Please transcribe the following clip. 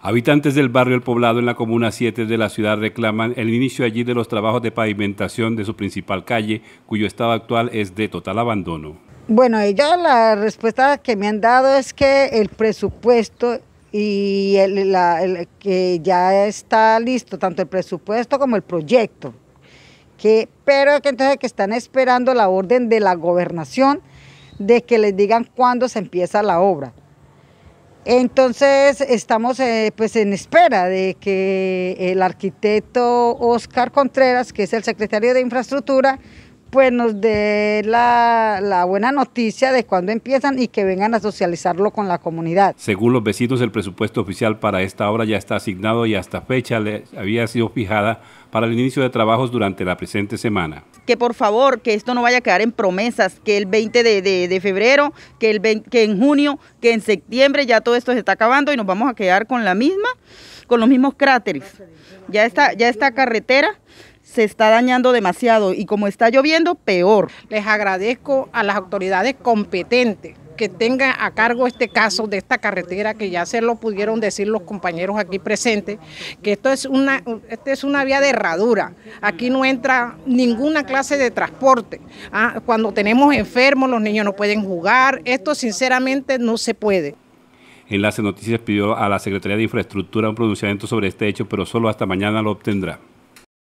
Habitantes del barrio El Poblado en la Comuna 7 de la ciudad reclaman el inicio allí de los trabajos de pavimentación de su principal calle, cuyo estado actual es de total abandono. Bueno, ella la respuesta que me han dado es que el presupuesto y que ya está listo, tanto el presupuesto como el proyecto, que, pero que entonces que están esperando la orden de la gobernación de que les digan cuándo se empieza la obra. Entonces estamos eh, pues en espera de que el arquitecto Oscar Contreras, que es el secretario de Infraestructura, pues nos dé la, buena noticia de cuándo empiezan y que vengan a socializarlo con la comunidad. Según los vecinos, el presupuesto oficial para esta obra ya está asignado y hasta fecha le había sido fijada para el inicio de trabajos durante la presente semana. Que por favor, que esto no vaya a quedar en promesas, que el 20 de, febrero, que, el 20, que en junio, que en septiembre ya todo esto se está acabando y nos vamos a quedar con la misma, con los mismos cráteres. Ya está, ya esta carretera se está dañando demasiado y como está lloviendo, peor. Les agradezco a las autoridades competentes que tengan a cargo este caso de esta carretera, que ya se lo pudieron decir los compañeros aquí presentes, que esto es una, es una vía de herradura. Aquí no entra ninguna clase de transporte. Ah, cuando tenemos enfermos, los niños no pueden jugar. Esto sinceramente no se puede. Enlace Noticias pidió a la Secretaría de Infraestructura un pronunciamiento sobre este hecho, pero solo hasta mañana lo obtendrá.